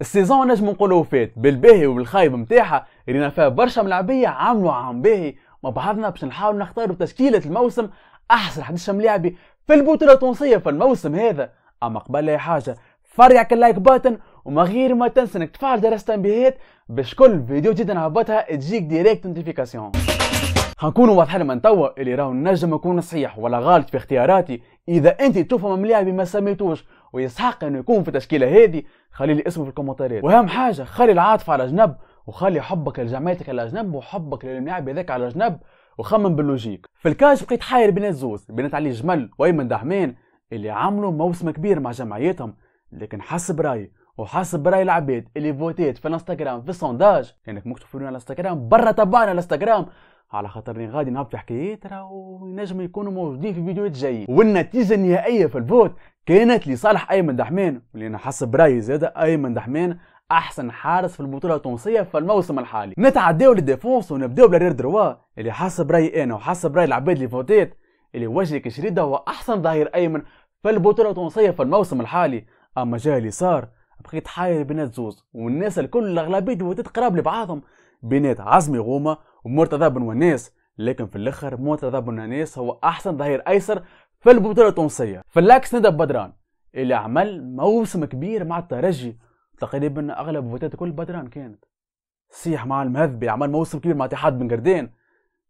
السيزون نجم نقولوا فات بالباهي وبالخايب نتاعها رينا فيها برشا ملاعبيه عملوا عام باهي مع بعضنا باش نحاول نختاروا تشكيله الموسم احسن 11 ملاعبي في البطوله التونسيه في الموسم هذا اما قبل اي حاجه فرعك اللايك باتن وما غير ما تنسى انك تفعل جرس التنبيهات باش كل فيديو جديد نهبطها تجيك ديريكت نوتيفيكاسيون هنكونوا واضحين من توا اللي راهو نجم نكون صحيح ولا غلط في اختياراتي اذا انت تشوفهم ملاعبي ما سميتوش ويسحق انه يكون في التشكيله هذه خلي لي اسمه في الكومنتات واهم حاجه خلي العاطفه على جنب وخلي حبك لجماعتك على جنب وحبك للملاعب هذاك على جنب وخمم باللوجيك في الكاش بقيت حاير بين الزوز بنات علي جمل وايمن دحمان اللي عملوا موسم كبير مع جمعيتهم لكن حسب رايي وحسب راي العباد اللي فوتيت في الانستغرام في السونداج كانك مكتوب على الانستغرام برا تبعنا الانستغرام على اني غادي في حكايات راهو ينجم يكونوا موجودين في فيديوهات الجايه والنتيجه النهائيه في الفوت كانت لصالح ايمن دحمان واللي انا حسب رايي زاد ايمن دحمان احسن حارس في البطوله التونسيه في الموسم الحالي نتعداو للديفونس ونبداو بالرير دروا اللي حسب رايي انا وحسب راي العباد اللي فوتات اللي وجهك كشريدة هو احسن ظهير ايمن في البطوله التونسيه في الموسم الحالي اما جاي صار بقيت حاير بين الزوز والناس الكل الاغلبيه فوتات قراب لبعضهم بينات عزمي غومه ومرتضى بن وناس لكن في الاخر مرتضى بن وناس هو احسن ظهير ايسر في البطوله التونسيه فلاكس ندى بدران اللي عمل موسم كبير مع الترجي تقريبا اغلب فوتات كل بدران كانت صيح مع المهذبي عمل موسم كبير مع اتحاد بن قردين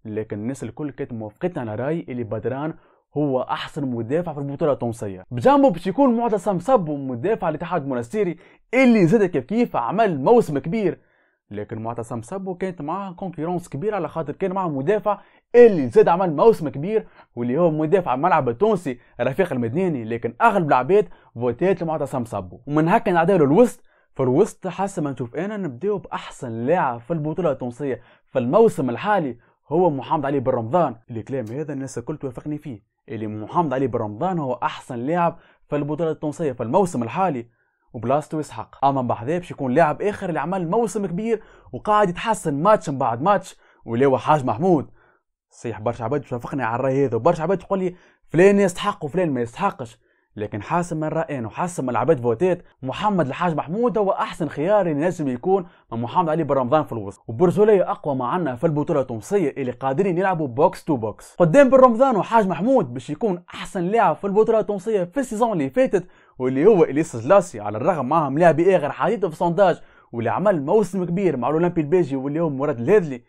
لكن الناس الكل كانت موافقتنا على راي اللي بدران هو احسن مدافع في البطوله التونسيه بجانبه باش يكون معتصم صب ومدافع الاتحاد المنستيري اللي زاد كيف كيف عمل موسم كبير لكن معتصم صبو كانت معاه كونكورونس كبيره على خاطر كان معاه مدافع اللي زاد عمل موسم كبير واللي هو مدافع الملعب التونسي رفيق المدناني لكن اغلب العباد فوتات لمعتصم صبو ومن هكا نعداو للوسط في الوسط حسب ما نشوف انا نبداو باحسن لاعب في البطوله التونسيه في الموسم الحالي هو محمد علي بن رمضان الكلام هذا الناس الكل توافقني فيه اللي محمد علي بن رمضان هو احسن لاعب في البطوله التونسيه في الموسم الحالي وبلاستو يسحق اما من باش يكون لاعب اخر اللي عمل موسم كبير وقاعد يتحسن ماتش بعد ماتش هو حاج محمود صيح برشا عباد وافقني على الراي هذا وبرشا عباد تقول لي فلان يستحق وفلان ما يستحقش لكن حاسم من رأينا وحاسم من العباد فوتات محمد الحاج محمود هو احسن خيار اللي يكون من محمد علي برمضان في الوسط وبرزولية اقوى ما عندنا في البطوله التونسيه اللي قادرين يلعبوا بوكس تو بوكس قدام برمضان وحاج محمود باش يكون احسن لاعب في البطوله التونسيه في السيزون اللي فاتت واللي هو اليس جلاسي على الرغم ما ملاها اخر إيه حديثه في سونداج واللي عمل موسم كبير مع الاولمبي البيجي واللي هو مراد الهذلي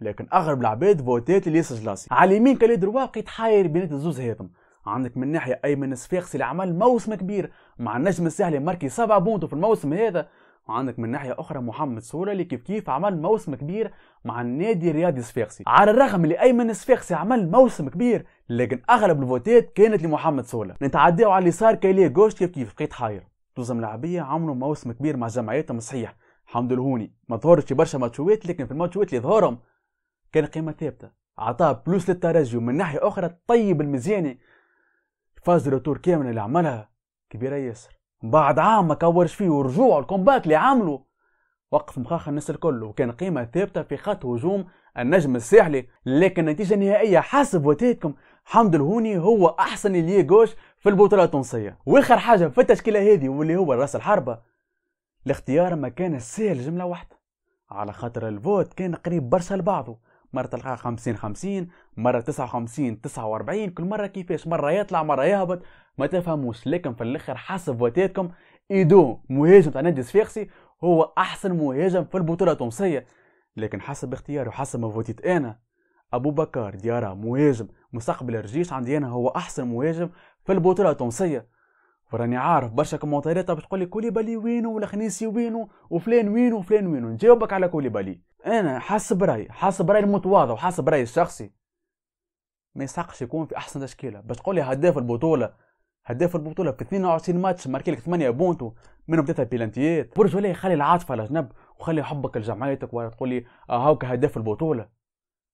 لكن اغرب العباد فوتات اليس جلاسي على اليمين كاليد رواقي تحاير بين الزوز هيتم عندك من ناحيه ايمن الصفاقسي اللي عمل موسم كبير مع النجم الساحلي ماركي سبع بونتو في الموسم هذا وعندك من ناحيه اخرى محمد سهوله اللي كيف كيف عمل موسم كبير مع النادي الرياضي الصفاقسي على الرغم اللي ايمن الصفاقسي عمل موسم كبير لكن اغلب الفوتات كانت لمحمد سهوله نتعداو على اليسار كايلي جوش كيف كيف بقيت حاير زوز ملاعبيه عملوا موسم كبير مع جمعيتهم صحيح حمد الهوني ما ظهرش في برشا ماتشوات لكن في الماتشوات اللي ظهرهم كان قيمه ثابته عطاه بلوس للترجي ومن ناحيه اخرى طيب المزياني فاز روتور كاملة اللي عملها كبيره ياسر بعد عام ما كورش فيه ورجوع الكومباك اللي عملو وقف مخاخ الناس الكل وكان قيمة ثابتة في خط هجوم النجم الساحلي لكن النتيجة النهائية حسب وتيتكم حمد الهوني هو أحسن اللي جوش في البطولة التونسية وآخر حاجة في التشكيلة هذه واللي هو راس الحربة الاختيار ما كان سهل جملة واحدة على خاطر الفوت كان قريب برشا لبعضه مرة تلقاها 50 50 مرة 59 49 كل مرة كيفاش مرة يطلع مرة يهبط ما تفهموش لكن في الاخر حسب وتاتكم ايدو مهاجم تاع نادي الصفاقسي هو احسن مهاجم في البطولة التونسية لكن حسب اختياري وحسب ما فوتيت انا ابو بكر ديارا مهاجم مستقبل الرجيش عندي انا هو احسن مهاجم في البطولة التونسية وراني عارف برشا كومونتيرات باش تقول لي كوليبالي وينو والخنيسي وينو وفلان وينو وفلان وينو نجاوبك على كوليبالي انا حاس رايي حاس رايي المتواضع وحاس رايي الشخصي ما يسحقش يكون في احسن تشكيله باش تقول لي هداف البطوله هداف البطوله في 22 ماتش ماركي لك 8 بونتو منهم ثلاثه بيلانتيات برج ولا يخلي العاطفه على جنب وخلي حبك لجمعيتك ولا تقول لي آه، هاوك هداف البطوله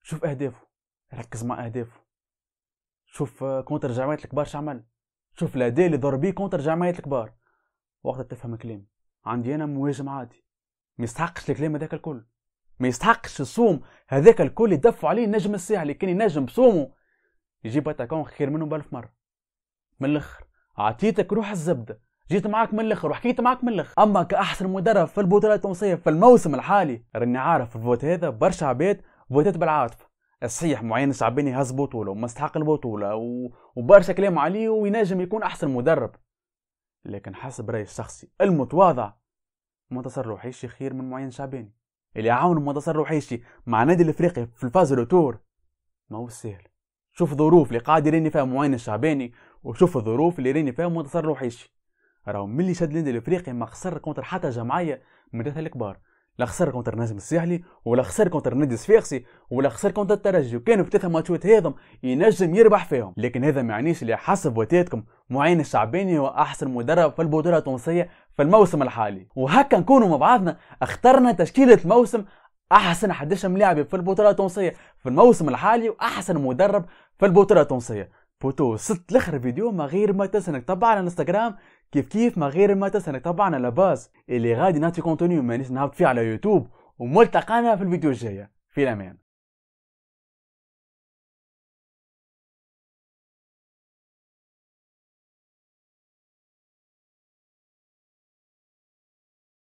شوف اهدافه ركز مع اهدافه شوف آه، كونتر جمعيات الكبار شعمل شوف الاداء اللي ضرب بيه كونتر جمعيات الكبار وقتها تفهم كلامي عندي انا مهاجم عادي ما يستحقش الكلام هذاك الكل ما يستحقش يصوم هذاك الكل يدفوا عليه النجم الساعه اللي كان ينجم بصومه يجيب اتاكون خير منه بألف مرة من الاخر عطيتك روح الزبدة جيت معاك من الاخر وحكيت معاك من الاخر اما كاحسن مدرب في البطولة التونسية في الموسم الحالي راني عارف الفوت هذا برشا عباد فوتات بالعاطفة صحيح معين شعباني هز بطولة ومستحق البطولة و... وبرشا كلام عليه وينجم يكون أحسن مدرب لكن حسب رأيي الشخصي المتواضع ما تصرحيش خير من معين شعباني اللي عاونوا منتصر روحيشي مع نادي الافريقي في الفاز الروتور ما هو سهل شوف ظروف اللي قاعد يريني فيها معين الشعباني وشوف الظروف اللي يريني فيها منتصر روحيشي راهو ملي شاد النادي الافريقي ما خسر كونتر حتى جمعيه من الثلاثه الكبار لا خسر كونتر نجم الساحلي ولا خسر كونتر نادي الصفاقسي ولا خسر كونتر الترجي وكانوا ثلاثه ماتشات هذم ينجم يربح فيهم لكن هذا ما يعنيش اللي حسب وتيتكم معين الشعباني هو احسن مدرب في البطوله التونسيه في الموسم الحالي وهكا نكونوا مع بعضنا اخترنا تشكيلة موسم احسن 11 ملاعب في البطولة التونسية في الموسم الحالي واحسن مدرب في البطولة التونسية بوتو ست لخر فيديو ما غير ما تسنك طبعا على الانستغرام كيف كيف ما غير ما تسنك طبعا على باز اللي غادي نعطي كونتوني مانيش نهبط فيه على يوتيوب وملتقانا في الفيديو الجاية في الامان